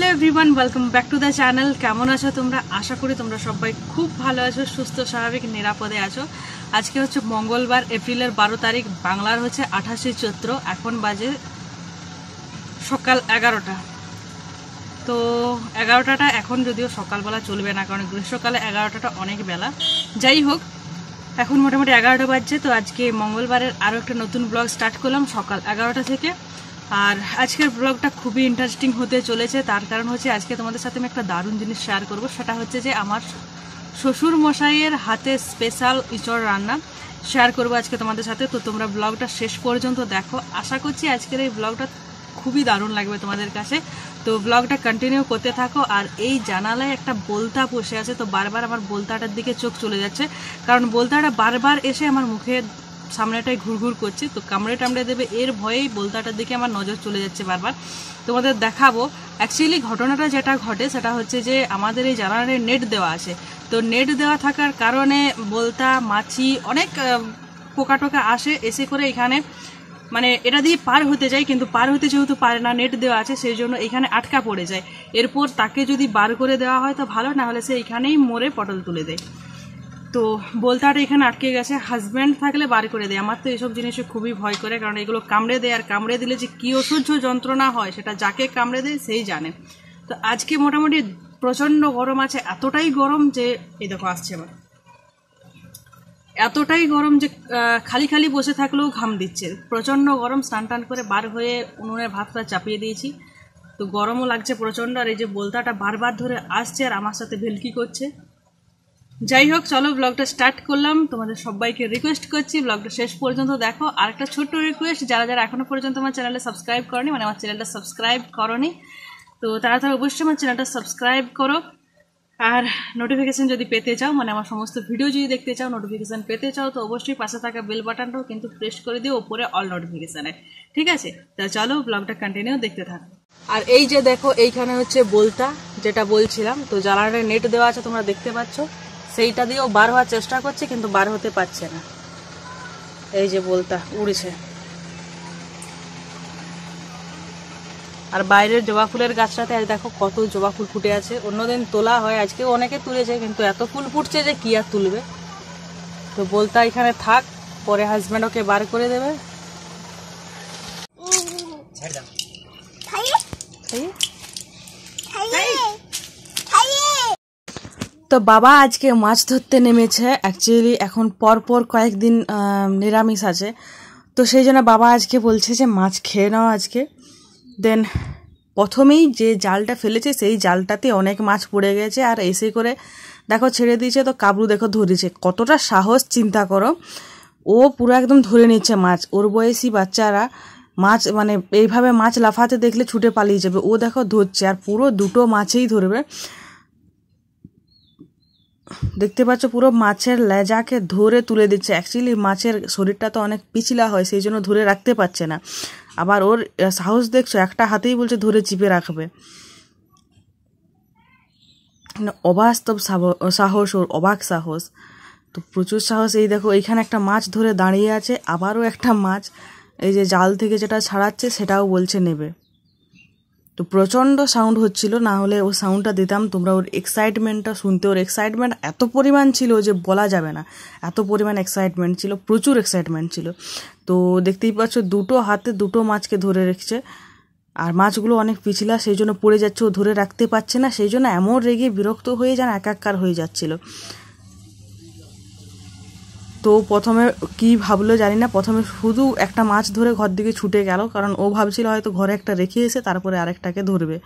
hello everyone welcome back to the channel কেমন আছো তোমরা আশা করি তোমরা সবাই খুব ভালো আছো সুস্থ স্বাভাবিক নিরাপদে আছো আজকে হচ্ছে মঙ্গলবার এপ্রিলের বারো তারিখ বাংলার হচ্ছে আঠাশে চৈত্র এখন বাজে সকাল এগারোটা তো এগারোটাটা এখন যদিও সকালবেলা চলবে না কারণ গ্রীষ্মকালে এগারোটাটা অনেক বেলা যাই হোক এখন মোটামুটি এগারোটা বাজছে তো আজকে মঙ্গলবারের আরও একটা নতুন ব্লগ স্টার্ট করলাম সকাল এগারোটা থেকে আর আজকের ব্লগটা খুবই ইন্টারেস্টিং হতে চলেছে তার কারণ হচ্ছে আজকে তোমাদের সাথে আমি একটা দারুণ জিনিস শেয়ার করব সেটা হচ্ছে যে আমার শ্বশুর মশাইয়ের হাতে স্পেশাল ইচড় রান্না শেয়ার করবো আজকে তোমাদের সাথে তো তোমরা ব্লগটা শেষ পর্যন্ত দেখো আশা করছি আজকের এই ব্লগটা খুবই দারুণ লাগবে তোমাদের কাছে তো ব্লগটা কন্টিনিউ করতে থাকো আর এই জানালায় একটা বোলতা বসে আছে তো বারবার আমার বোলতাটার দিকে চোখ চলে যাচ্ছে কারণ বোলতাটা বারবার এসে আমার মুখে সামনেটায় ঘুরঘুর করছে তো কামড়ে টামড়ে দেবে এর ভয়েই বলতাটার দিকে আমার নজর চলে যাচ্ছে বারবার তোমাদের দেখাবো অ্যাকচুয়ালি ঘটনাটা যেটা ঘটে সেটা হচ্ছে যে আমাদের এই জানালারে নেট দেওয়া আছে তো নেট দেওয়া থাকার কারণে বলতা মাছি অনেক পোকা টোকা আসে এসে করে এখানে মানে এটা দিয়ে পার হতে যায় কিন্তু পার হতে যেহেতু পারে না নেট দেওয়া আছে সেই জন্য এখানে আটকা পড়ে যায় এরপর তাকে যদি বার করে দেওয়া হয় তো ভালো না হলে সে এখানেই মরে পটল তুলে দেয় তো বোলতাটা এখানে আটকে গেছে হাজব্যান্ড থাকলে বার করে দেয় আমার তো এইসব জিনিসে খুবই ভয় করে কারণ এগুলো কামড়ে দেয় আর কামড়ে দিলে যে কী অসহ্য যন্ত্রণা হয় সেটা যাকে কামড়ে দেয় সেই জানে তো আজকে মোটামুটি প্রচণ্ড গরম আছে এতটাই গরম যে এই দেখো আসছে আমার এতটাই গরম যে খালি খালি বসে থাকলেও ঘাম দিচ্ছে প্রচণ্ড গরম স্নান টান করে বার হয়ে উনুনে ভাতটা চাপিয়ে দিয়েছি তো গরমও লাগছে প্রচণ্ড আর এই যে বোলতাটা বারবার ধরে আসছে আর আমার সাথে ভেলকি করছে যাই হোক চলো ব্লগটা স্টার্ট করলাম তোমাদের সবাইকে রিকোয়েস্ট করছি ব্লগটা শেষ পর্যন্ত দেখো আর একটা ছোট্ট রিকোয়েস্ট যারা যারা এখনও পর্যন্ত আমার চ্যানেলে সাবস্ক্রাইব করনি মানে আমার চ্যানেলটা সাবস্ক্রাইব করনি তো তারা তারা অবশ্যই আমার চ্যানেলটা সাবস্ক্রাইব করো আর নোটিফিকেশান যদি পেতে চাও মানে আমার সমস্ত ভিডিও যদি দেখতে চাও নোটিফিকেশান পেতে চাও তো অবশ্যই পাশে থাকা বেল বাটনটাও কিন্তু প্রেস করে দিও ওপরে অল নোটিফিকেশানে ঠিক আছে তা চলো ব্লগটা কন্টিনিউ দেখতে থাকো আর এই যে দেখো এইখানে হচ্ছে বলতা যেটা বলছিলাম তো জ্বালানের নেট দেওয়া আছে তোমরা দেখতে পাচ্ছ সেইটা দিয়েও বার হওয়ার চেষ্টা করছে কিন্তু বার হতে পারছে না এই যে বলতা উড়েছে আর বাইরের জবা ফুলের গাছটাতে আজ দেখো কত জবা ফুল ফুটে আছে অন্যদিন তোলা হয় আজকে অনেকে তুলেছে কিন্তু এত ফুল ফুটছে যে কি আর তুলবে তো বলতা এখানে থাক পরে হাজব্যান্ড ওকে বার করে দেবে তো বাবা আজকে মাছ ধরতে নেমেছে অ্যাকচুয়ালি এখন পরপর কয়েকদিন নিরামিষ আছে তো সেই জন্য বাবা আজকে বলছে যে মাছ খেয়ে নাও আজকে দেন প্রথমেই যে জালটা ফেলেছে সেই জালটাতে অনেক মাছ পড়ে গেছে আর এসে করে দেখো ছেড়ে দিয়েছে তো কাবরু দেখো ধরেছে কতটা সাহস চিন্তা করো ও পুরো একদম ধরে নিচ্ছে মাছ ওর বয়সী বাচ্চারা মাছ মানে এইভাবে মাছ লাফাতে দেখলে ছুটে পালিয়ে যাবে ও দেখো ধরছে আর পুরো দুটো মাছেই ধরবে দেখতে পাচ্ছ পুরো মাছের লেজাকে ধরে তুলে দিচ্ছে অ্যাকচুয়ালি মাছের শরীরটা তো অনেক পিছিলা হয় সেই জন্য ধরে রাখতে পারছে না আবার ওর সাহস দেখছো একটা হাতেই বলছে ধরে চিপে রাখবে অবাস্তব সাহস ওর অবাক সাহস তো প্রচুর সাহস এই দেখো এইখানে একটা মাছ ধরে দাঁড়িয়ে আছে আবারও একটা মাছ এই যে জাল থেকে যেটা ছাড়াচ্ছে সেটাও বলছে নেবে তো প্রচণ্ড সাউন্ড হচ্ছিল না হলে ও সাউন্ডটা দিতাম তোমরা ওর এক্সাইটমেন্টটা শুনতে ওর এক্সাইটমেন্ট এত পরিমাণ ছিল যে বলা যাবে না এত পরিমাণ এক্সাইটমেন্ট ছিল প্রচুর এক্সাইটমেন্ট ছিল তো দেখতেই পাচ্ছ দুটো হাতে দুটো মাছকে ধরে রেখেছে আর মাছগুলো অনেক পিছলা সেই জন্য পড়ে যাচ্ছে ও ধরে রাখতে পারছে না সেই জন্য এমন রেগে বিরক্ত হয়ে যেন একাকার হয়ে যাচ্ছিলো তো প্রথমে কি ভাবলো জানি না প্রথমে শুধু একটা মাছ ধরে ঘর দিকে ছুটে গেল কারণ ও ভাবছিল হয়তো ঘরে একটা রেখে এসে তারপরে আরেকটাকে ধরবে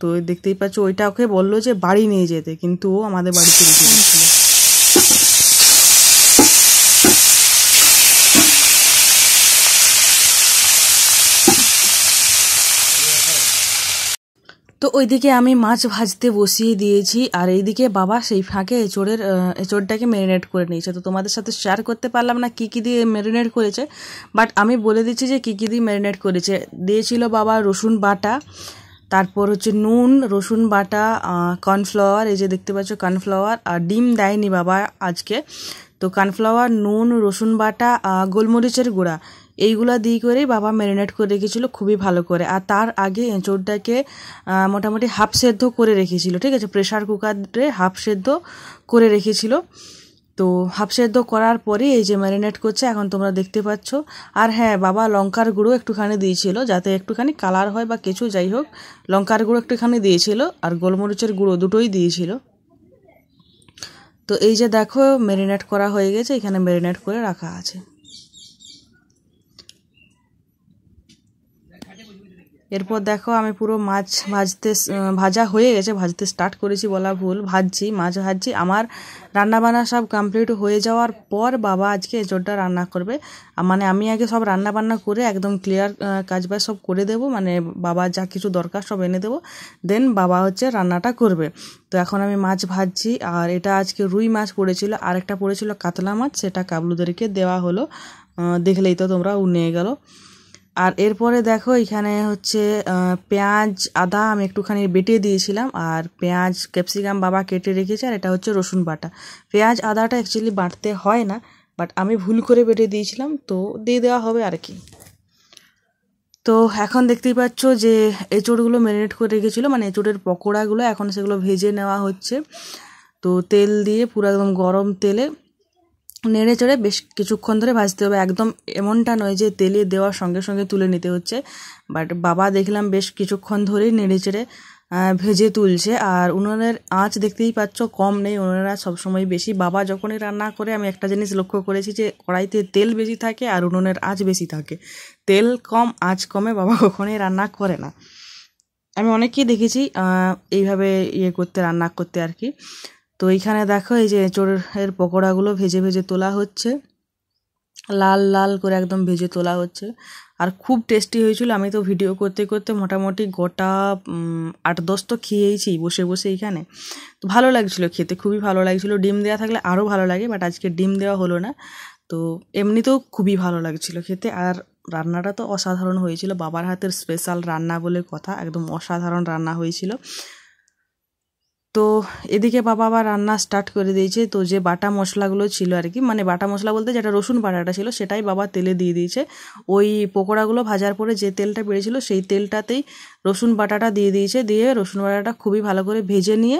তো দেখতেই পাচ্ছ ওইটা ওকে বললো যে বাড়ি নিয়ে যেতে কিন্তু ও আমাদের বাড়িতে রেখে গেছিলো তো ওইদিকে আমি মাছ ভাজতে বসিয়ে দিয়েছি আর এইদিকে বাবা সেই ফাঁকে এঁচোড়ের এঁচোড়টাকে ম্যারিনেট করে নিয়েছে তো তোমাদের সাথে শেয়ার করতে পারলাম না কী কী দিয়ে ম্যারিনেট করেছে বাট আমি বলে দিচ্ছি যে কী কী দিয়ে ম্যারিনেট করেছে দিয়েছিল বাবা রসুন বাটা তারপর হচ্ছে নুন রসুন বাটা কর্নফ্লাওয়ার এই যে দেখতে পাচ্ছ কর্নফ্লাওয়ার আর ডিম দেয়নি বাবা আজকে তো কর্নফ্লাওয়ার নুন রসুন বাটা গোলমরিচের গুঁড়া এইগুলা দিয়ে করেই বাবা ম্যারিনেট করে রেখেছিল খুবই ভালো করে আর তার আগে এঁচোড়টাকে মোটামুটি হাফ সেদ্ধ করে রেখেছিল ঠিক আছে প্রেশার কুকারে হাফ সেদ্ধ করে রেখেছিল তো হাফ সেদ্ধ করার পরে এই যে ম্যারিনেট করছে এখন তোমরা দেখতে পাচ্ছ আর হ্যাঁ বাবা লঙ্কার গুঁড়ো একটুখানি দিয়েছিল যাতে একটুখানি কালার হয় বা কিছু যাই হোক লঙ্কার গুঁড়ো একটুখানি দিয়েছিল আর গোলমরিচের গুঁড়ো দুটোই দিয়েছিল তো এই যে দেখো ম্যারিনেট করা হয়ে গেছে এখানে ম্যারিনেট করে রাখা আছে এরপর দেখো আমি পুরো মাছ ভাজতে ভাজা হয়ে গেছে ভাজতে স্টার্ট করেছি বলা ভুল ভাজছি মাছ ভাজছি আমার রান্নাবান্না সব কমপ্লিট হয়ে যাওয়ার পর বাবা আজকে এজোরটা রান্না করবে মানে আমি আগে সব রান্নাবান্না করে একদম ক্লিয়ার কাজ বাজ সব করে দেবো মানে বাবা যা কিছু দরকার সব এনে দেবো দেন বাবা হচ্ছে রান্নাটা করবে তো এখন আমি মাছ ভাজছি আর এটা আজকে রুই মাছ পড়েছিল আর একটা পড়েছিল কাতলা মাছ সেটা কাবলুদেরকে দেওয়া হলো দেখলেই তো তোমরা উনিয়ে গেলো আর এরপরে দেখো এখানে হচ্ছে পেঁয়াজ আদা আমি একটুখানি বেটে দিয়েছিলাম আর পেঁয়াজ ক্যাপসিকাম বাবা কেটে রেখেছে আর এটা হচ্ছে রসুন বাটা পেঁয়াজ আদাটা অ্যাকচুয়ালি বাটতে হয় না বাট আমি ভুল করে বেটে দিয়েছিলাম তো দিয়ে দেওয়া হবে আর কি তো এখন দেখতেই পাচ্ছ যে এঁচোড়গুলো ম্যারিনেট করে রেখেছিলো মানে এঁচোড়ের পকোড়াগুলো এখন সেগুলো ভেজে নেওয়া হচ্ছে তো তেল দিয়ে পুরো একদম গরম তেলে নেড়ে চড়ে বেশ কিছুক্ষণ ধরে ভাজতে হবে একদম এমনটা নয় যে তেলে দেওয়ার সঙ্গে সঙ্গে তুলে নিতে হচ্ছে বাট বাবা দেখলাম বেশ কিছুক্ষণ ধরেই নেড়ে চেড়ে ভেজে তুলছে আর উনুনের আঁচ দেখতেই পাচ্ছ কম নেই উনুনের সব সবসময় বেশি বাবা যখনই রান্না করে আমি একটা জিনিস লক্ষ্য করেছি যে কড়াইতে তেল বেশি থাকে আর উনুনের আঁচ বেশি থাকে তেল কম আঁচ কমে বাবা কখনই রান্না করে না আমি অনেককেই দেখেছি এইভাবে ইয়ে করতে রান্না করতে আর কি তো এইখানে দেখো এই যে এঁচোড়ের পকোড়াগুলো ভেজে ভেজে তোলা হচ্ছে লাল লাল করে একদম ভেজে তোলা হচ্ছে আর খুব টেস্টি হয়েছিল আমি তো ভিডিও করতে করতে মোটামুটি গোটা আট দশ তো খেয়েইছি বসে বসে এইখানে তো ভালো লাগছিলো খেতে খুবই ভালো লাগছিলো ডিম দেওয়া থাকলে আরও ভালো লাগে বাট আজকে ডিম দেওয়া হলো না তো এমনিতেও খুবই ভালো লাগছিলো খেতে আর রান্নাটা তো অসাধারণ হয়েছিল বাবার হাতের স্পেশাল রান্না বলে কথা একদম অসাধারণ রান্না হয়েছিল তো এদিকে বাবা আবার রান্না স্টার্ট করে দিয়েছে তো যে বাটা মশলাগুলো ছিল আর কি মানে বাটা মশলা বলতে যেটা রসুন বাটাটা ছিল সেটাই বাবা তেলে দিয়ে দিয়েছে ওই পকোড়াগুলো ভাজার পরে যে তেলটা বেড়েছিল সেই তেলটাতেই রসুন বাটাটা দিয়ে দিয়েছে দিয়ে রসুন বাটাটা খুবই ভালো করে ভেজে নিয়ে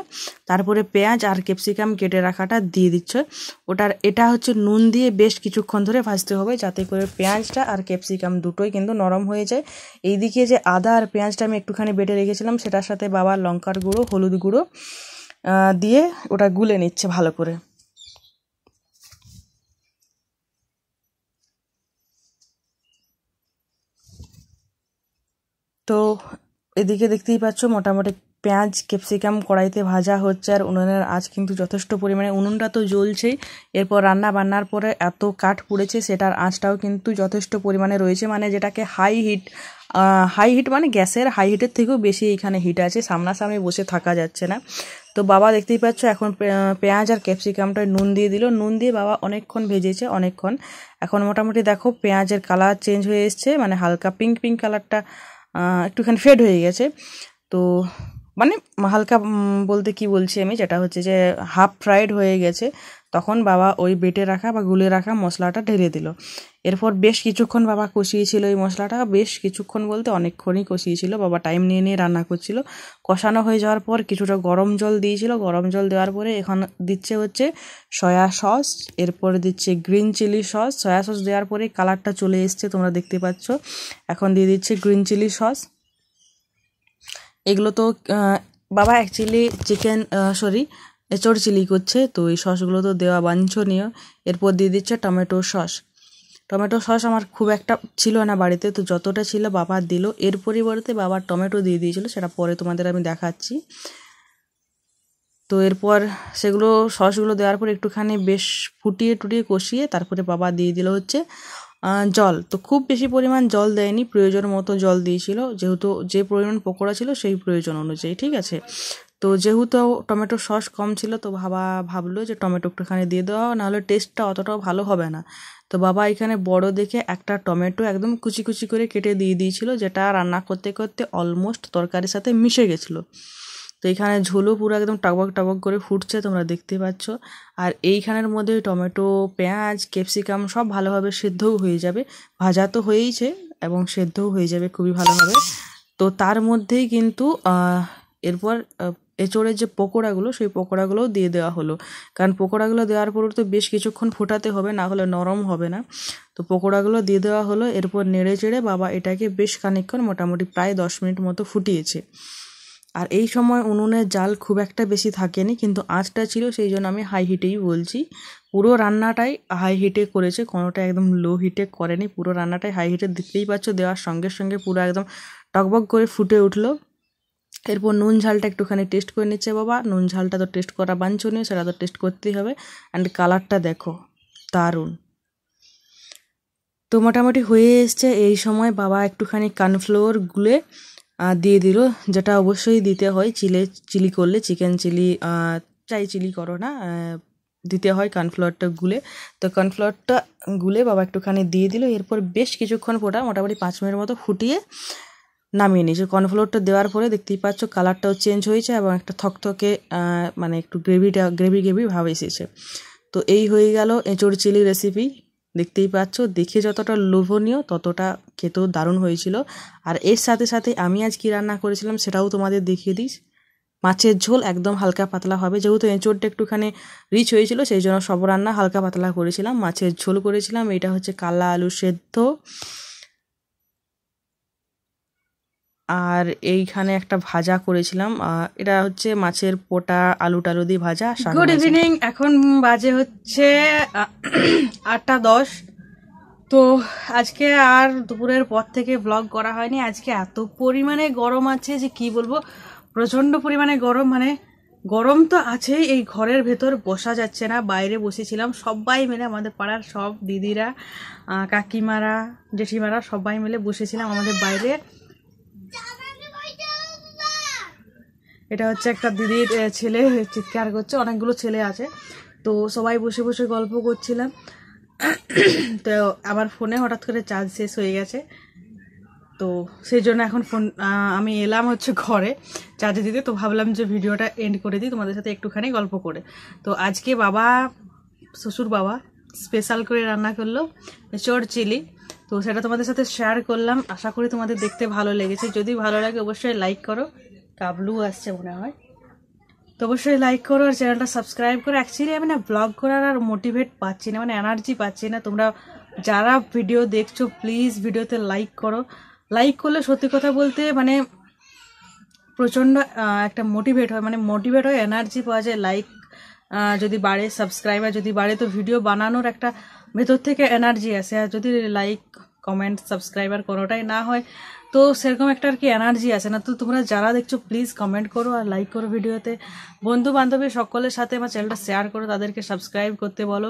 তারপরে পেঁয়াজ আর ক্যাপসিকাম কেটে রাখাটা দিয়ে দিচ্ছে ওটার এটা হচ্ছে নুন দিয়ে বেশ কিছুক্ষণ ধরে ভাজতে হবে যাতে করে পেঁয়াজটা আর ক্যাপসিকাম দুটোই কিন্তু নরম হয়ে যায় এইদিকে যে আদা আর পেঁয়াজটা আমি একটুখানি বেটে রেখেছিলাম সেটার সাথে বাবা লঙ্কার গুঁড়ো হলুদ গুঁড়ো দিয়ে ওটা গুলে নিচ্ছে ভালো করে তো এদিকে দেখতেই পাচ্ছ মোটামুটি পেঁয়াজ ক্যাপসিকাম কড়াইতে ভাজা হচ্ছে আর উনুনের আজ কিন্তু যথেষ্ট পরিমাণে উনুনটা তো জ্বলছেই এরপর রান্না বান্নার পরে এত কাঠ পুড়েছে সেটার আঁচটাও কিন্তু যথেষ্ট পরিমাণে রয়েছে মানে যেটাকে হাই হিট হাই হিট মানে গ্যাসের হাই হিটের থেকেও বেশি এখানে হিট আছে সামনাসামনি বসে থাকা যাচ্ছে না তো বাবা দেখতেই পাচ্ছ এখন পেঁয়াজ আর ক্যাপসিকামটা নুন দিয়ে দিল নুন দিয়ে বাবা অনেকক্ষণ ভেজেছে অনেকক্ষণ এখন মোটামুটি দেখো পেঁয়াজের কালার চেঞ্জ হয়ে এসছে মানে হালকা পিঙ্ক পিঙ্ক কালারটা একটুখানি ফেড হয়ে গেছে তো মানে হালকা বলতে কি বলছি আমি যেটা হচ্ছে যে হাফ ফ্রাইড হয়ে গেছে তখন বাবা ওই বেটে রাখা বা গুলে রাখা মশলাটা ঢেলে দিল এরপর বেশ কিছুক্ষণ বাবা কষিয়েছিল এই মশলাটা বেশ কিছুক্ষণ বলতে অনেকক্ষণই কষিয়েছিল বাবা টাইম নিয়ে নিয়ে রান্না করছিল কষানো হয়ে যাওয়ার পর কিছুটা গরম জল দিয়েছিল গরম জল দেওয়ার পরে এখন দিচ্ছে হচ্ছে সয়া সস এরপর দিচ্ছে green chilli sauce soya sauce দেওয়ার পরে কালারটা চলে এসছে তোমরা দেখতে পাচ্ছ এখন দিয়ে দিচ্ছে গ্রিন চিলি সস এগুলো তো বাবা অ্যাকচুয়ালি চিকেন সরি এঁচড় চিলি করছে তো এই সসগুলো তো দেওয়া বাঞ্ছনীয় এরপর দিয়ে দিচ্ছে টমেটো সস টমেটো সস আমার খুব একটা ছিল না বাড়িতে তো যতটা ছিল বাবা দিল এর পরিবর্তে বাবা টমেটো দিয়ে দিয়েছিল সেটা পরে তোমাদের আমি দেখাচ্ছি তো এরপর সেগুলো সসগুলো দেওয়ার পর একটুখানি বেশ ফুটিয়ে টুটিয়ে কষিয়ে তারপরে বাবা দিয়ে দিল হচ্ছে জল তো খুব বেশি পরিমাণ জল দেয়নি প্রয়োজন মতো জল দিয়েছিল যেহেতু যে পরিমাণ পকোড়া ছিল সেই প্রয়োজন অনুযায়ী ঠিক আছে তো যেহেতু টমেটো সস কম ছিল তো বাবা ভাবলো যে টমেটো একটুখানি দিয়ে দেওয়া নাহলে টেস্টটা অতটাও ভালো হবে না তো বাবা এখানে বড় দেখে একটা টমেটো একদম কুচি কুচি করে কেটে দিয়ে দিয়েছিল যেটা রান্না করতে করতে অলমোস্ট তরকারির সাথে মিশে গেছিলো তো এখানে ঝোলও পুরো একদম টাবক টাবক করে ফুটছে তোমরা দেখতে পাচ্ছ আর এইখানের মধ্যে টমেটো পেঁয়াজ ক্যাপসিকাম সব ভালোভাবে সেদ্ধও হয়ে যাবে ভাজা তো হয়েইছে এবং সেদ্ধও হয়ে যাবে খুবই ভালোভাবে তো তার মধ্যেই কিন্তু এরপর এচড়ের যে পকোড়াগুলো সেই পকোড়াগুলোও দিয়ে দেওয়া হলো কারণ পকোড়াগুলো দেওয়ার পর তো বেশ কিছুক্ষণ ফোটাতে হবে না হলে নরম হবে না তো পকোড়াগুলো দিয়ে দেওয়া হলো এরপর নেড়ে চেড়ে বাবা এটাকে বেশ খানিক্ষণ মোটামুটি প্রায় দশ মিনিট মতো ফুটিয়েছে আর এই সময় উনুনের জাল খুব একটা বেশি থাকেনি কিন্তু আঁচটা ছিল সেই জন্য আমি হাই হিটেই বলছি পুরো রান্নাটাই হাই হিটে করেছে কোনোটা একদম লো হিটে করেনি পুরো রান্নাটাই হাই হিটে দেখতেই পাচ্ছ দেওয়ার সঙ্গে সঙ্গে পুরো একদম টকবক করে ফুটে উঠলো এরপর নুন ঝালটা একটুখানি টেস্ট করে নিচ্ছে বাবা নুন ঝালটা তো টেস্ট করা বাঞ্ছনীয় সেটা তো টেস্ট করতেই হবে অ্যান্ড কালারটা দেখো দারুণ তো মোটামুটি হয়ে এসছে এই সময় বাবা একটুখানি কানফ্লোর গুলে আর দিয়ে দিল যেটা অবশ্যই দিতে হয় চিলে চিলি করলে চিকেন চিলি চাই চিলি করো না দিতে হয় কর্নফ্লাওয়ারটা গুলে তো কর্নফ্লাওয়ারটা গুলে বাবা একটুখানি দিয়ে দিল এরপর বেশ কিছুক্ষণ ফোটা মোটামুটি পাঁচ মিনিট মতো ফুটিয়ে নামিয়ে নিয়েছে কর্নফ্লোরটা দেওয়ার পরে দেখতেই পাচ্ছ কালারটাও চেঞ্জ হয়েছে এবং একটা থকথকে মানে একটু গ্রেভিটা গ্রেভি গ্রেভি ভাব এসেছে তো এই হয়ে গেল এঁচড় চিলি রেসিপি দেখতেই পাচ্ছ দেখে যতটা লোভনীয় ততটা খেতেও দারুণ হয়েছিল আর এর সাথে সাথে আমি আজ কী রান্না করেছিলাম সেটাও তোমাদের দেখিয়ে দিস মাছের ঝোল একদম হালকা পাতলা হবে যেহেতু এঁচোড়টা একটুখানি রিচ হয়েছিল সেই জন্য সব রান্না হালকা পাতলা করেছিলাম মাছের ঝোল করেছিলাম এটা হচ্ছে কালা আলু সেদ্ধ আর এইখানে একটা ভাজা করেছিলাম এটা হচ্ছে মাছের পোটা আলু টালু দিয়ে ভাজা গুড ইভিনিং এখন বাজে হচ্ছে আটটা দশ তো আজকে আর দুপুরের পর থেকে ব্লগ করা হয়নি আজকে এত পরিমাণে গরম আছে যে কি বলবো প্রচণ্ড পরিমাণে গরম মানে গরম তো আছেই এই ঘরের ভেতর বসা যাচ্ছে না বাইরে বসেছিলাম সবাই মিলে আমাদের পাড়ার সব দিদিরা কাকিমারা জেঠিমারা সবাই মিলে বসেছিলাম আমাদের বাইরে এটা হচ্ছে একটা দিদির ছেলে চিৎকার করছে অনেকগুলো ছেলে আছে তো সবাই বসে বসে গল্প করছিলাম তো আমার ফোনে হঠাৎ করে চার্জ শেষ হয়ে গেছে তো সেই জন্য এখন ফোন আমি এলাম হচ্ছে ঘরে চার্জে দিতে তো ভাবলাম যে ভিডিওটা এন্ড করে দিই তোমাদের সাথে একটুখানি গল্প করে তো আজকে বাবা শ্বশুর বাবা স্পেশাল করে রান্না করলো চর চিলি তো সেটা তোমাদের সাথে শেয়ার করলাম আশা করি তোমাদের দেখতে ভালো লেগেছে যদি ভালো লাগে অবশ্যই লাইক করো কাবলু আসছে মনে হয় তো অবশ্যই লাইক করো আর চ্যানেলটা সাবস্ক্রাইব করো অ্যাকচুয়ালি আমি না ব্লগ করার আর মোটিভেট পাচ্ছি না মানে এনার্জি পাচ্ছি না তোমরা যারা ভিডিও দেখছো প্লিজ ভিডিওতে লাইক করো লাইক করলে সত্যি কথা বলতে মানে প্রচণ্ড একটা মোটিভেট হয় মানে মোটিভেট হয় এনার্জি পাওয়া যায় লাইক যদি বাড়ে সাবস্ক্রাইবার যদি বাড়ে তো ভিডিও বানানোর একটা ভেতর থেকে এনার্জি আসে আর যদি লাইক কমেন্ট সাবস্ক্রাইবার কোনোটাই না হয় তো সেরকম একটা আর কি এনার্জি আছে না তো তোমরা যারা দেখছো প্লিজ কমেন্ট করো আর লাইক করো ভিডিওতে বন্ধু বান্ধবী সকলের সাথে আমার চ্যানেলটা শেয়ার করো তাদেরকে সাবস্ক্রাইব করতে বলো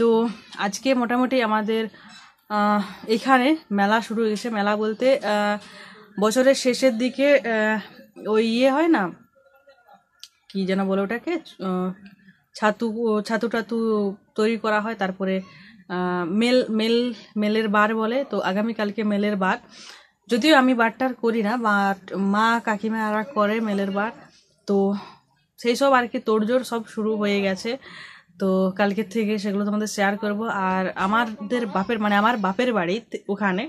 তো আজকে মোটামুটি আমাদের এখানে মেলা শুরু হয়ে মেলা বলতে বছরের শেষের দিকে ওই ইয়ে হয় না কি যেন বলে ওটাকে ছাতু ছাতু টাতু তৈরি করা হয় তারপরে মেল মেল মেলের বার বলে তো আগামীকালকে মেলের বার যদিও আমি বারটার করি না বাট মা আর করে মেলের বার তো সেই সব আর কি তোড়জোড় সব শুরু হয়ে গেছে তো কালকে থেকে সেগুলো তোমাদের শেয়ার করব আর আমাদের বাপের মানে আমার বাপের বাড়ি ওখানে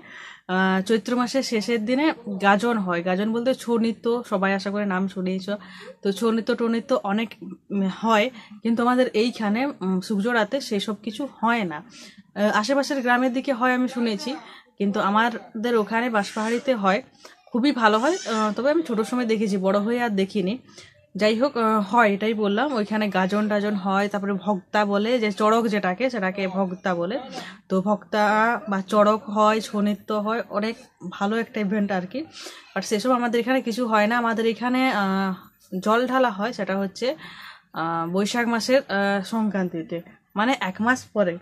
চৈত্র মাসের শেষের দিনে গাজন হয় গাজন বলতে ছৌ নৃত্য সবাই আশা করে নাম শুনিয়েছ তো ছৌ নৃত্য টৌ নৃত্য অনেক হয় কিন্তু আমাদের এইখানে সুখজোড়াতে সেই সব কিছু হয় না আশেপাশের গ্রামের দিকে হয় আমি শুনেছি কিন্তু আমাদের ওখানে বাঁশপাহাড়িতে হয় খুবই ভালো হয় তবে আমি ছোটোর সময় দেখেছি বড় হয়ে আর দেখিনি যাই হোক হয় এটাই বললাম ওইখানে গাজন টাজন হয় তারপরে ভক্তা বলে যে চড়ক যেটাকে সেটাকে ভক্তা বলে তো ভক্তা বা চড়ক হয় ছৌ নৃত্য হয় অনেক ভালো একটা ইভেন্ট আর কি বাট সেসব আমাদের এখানে কিছু হয় না আমাদের এখানে জল ঢালা হয় সেটা হচ্ছে বৈশাখ মাসের সংক্রান্তিতে মানে এক মাস পরে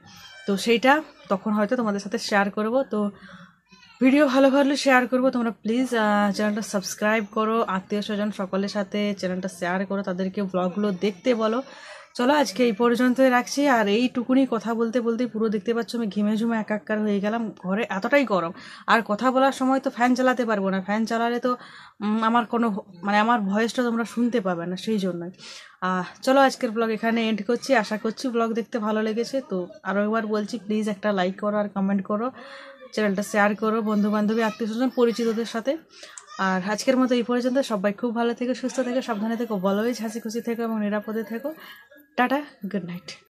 তো সেইটা তখন হয়তো তোমাদের সাথে শেয়ার করব তো ভিডিও ভালো ভালো শেয়ার করবো তোমরা প্লিজ চ্যানেলটা সাবস্ক্রাইব করো আত্মীয় স্বজন সকলের সাথে চ্যানেলটা শেয়ার করো তাদেরকে ব্লগগুলো দেখতে বলো চলো আজকে এই পর্যন্তই রাখছি আর এইটুকুনি কথা বলতে বলতেই পুরো দেখতে পাচ্ছ আমি ঘেমে ঝুমে একাকার হয়ে গেলাম ঘরে এতটাই গরম আর কথা বলার সময় তো ফ্যান চালাতে পারবো না ফ্যান চালালে তো আমার কোনো মানে আমার ভয়েসটা তোমরা শুনতে পাবে না সেই জন্যই চলো আজকের ব্লগ এখানে এন্ড করছি আশা করছি ব্লগ দেখতে ভালো লেগেছে তো আরও একবার বলছি প্লিজ একটা লাইক করো আর কমেন্ট করো চ্যানেলটা শেয়ার করো বন্ধুবান্ধবী আত্মীয় স্বজন পরিচিতদের সাথে আর আজকের মতো এই পর্যন্ত সবাই খুব ভালো থেকে সুস্থ থেকে সাবধানে থেকো বলোই হাসি খুশি থেকো এবং নিরাপদে থেকো টাটা গুড নাইট